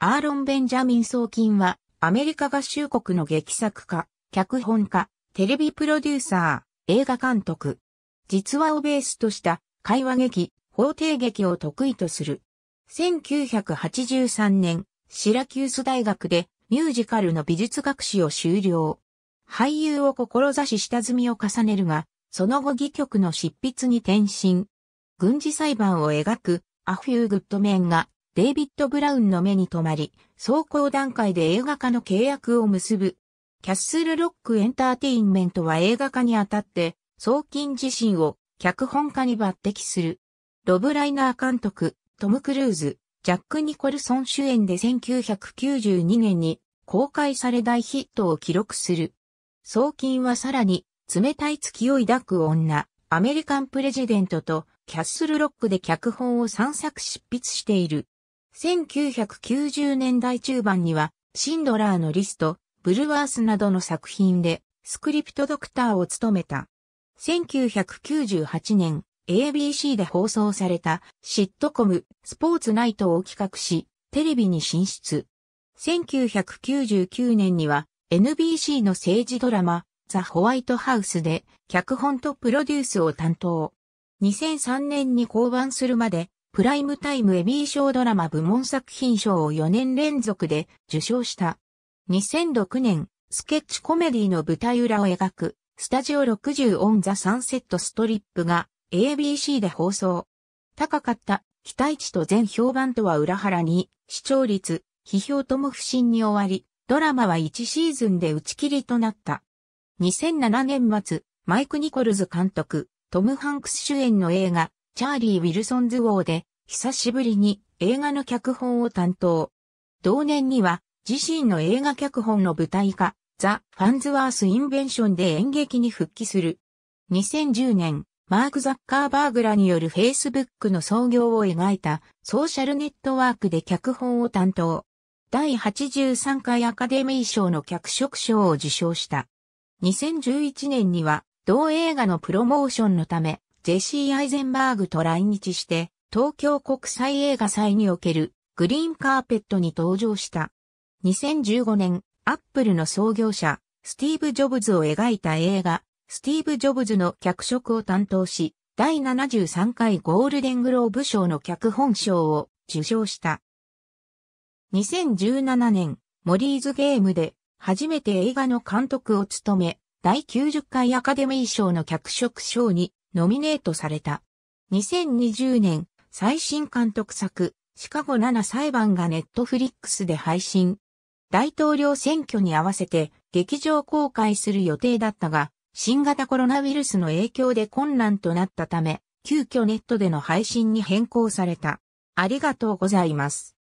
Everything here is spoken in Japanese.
アーロン・ベンジャミン・ソーキンは、アメリカ合衆国の劇作家、脚本家、テレビプロデューサー、映画監督。実話をベースとした会話劇、法廷劇を得意とする。1983年、シラキュース大学でミュージカルの美術学士を修了。俳優を志し下積みを重ねるが、その後戯曲の執筆に転身。軍事裁判を描くアフュー・グッドメンがデイビッド・ブラウンの目に留まり、走行段階で映画化の契約を結ぶ。キャッスル・ロック・エンターテインメントは映画化にあたって、送金自身を脚本家に抜擢する。ロブ・ライナー監督、トム・クルーズ、ジャック・ニコルソン主演で1992年に公開され大ヒットを記録する。送金はさらに、冷たい月を抱く女、アメリカンプレジデントと、キャッスルロックで脚本を散策執筆している。1990年代中盤には、シンドラーのリスト、ブルワースなどの作品で、スクリプトドクターを務めた。1998年、ABC で放送されたシットコムスポーツナイトを企画し、テレビに進出。1999年には NBC の政治ドラマザ・ホワイトハウスで脚本とプロデュースを担当。2003年に降板するまでプライムタイムエミー賞ドラマ部門作品賞を4年連続で受賞した。2006年、スケッチコメディの舞台裏を描く、スタジオ60オンザサンセットストリップが ABC で放送。高かった期待値と全評判とは裏腹に、視聴率、批評とも不振に終わり、ドラマは1シーズンで打ち切りとなった。2007年末、マイク・ニコルズ監督、トム・ハンクス主演の映画、チャーリー・ウィルソンズーで、久しぶりに映画の脚本を担当。同年には、自身の映画脚本の舞台化、ザ・ファンズワース・インベンションで演劇に復帰する。2010年、マーク・ザッカーバーグらによる Facebook の創業を描いたソーシャルネットワークで脚本を担当。第83回アカデミー賞の脚色賞を受賞した。2011年には同映画のプロモーションのためジェシー・アイゼンバーグと来日して、東京国際映画祭におけるグリーンカーペットに登場した。2015年、アップルの創業者、スティーブ・ジョブズを描いた映画、スティーブ・ジョブズの脚色を担当し、第73回ゴールデングローブ賞の脚本賞を受賞した。2017年、モリーズゲームで初めて映画の監督を務め、第90回アカデミー賞の脚色賞にノミネートされた。2020年、最新監督作、シカゴ7裁判がネットフリックスで配信。大統領選挙に合わせて劇場公開する予定だったが、新型コロナウイルスの影響で困難となったため、急遽ネットでの配信に変更された。ありがとうございます。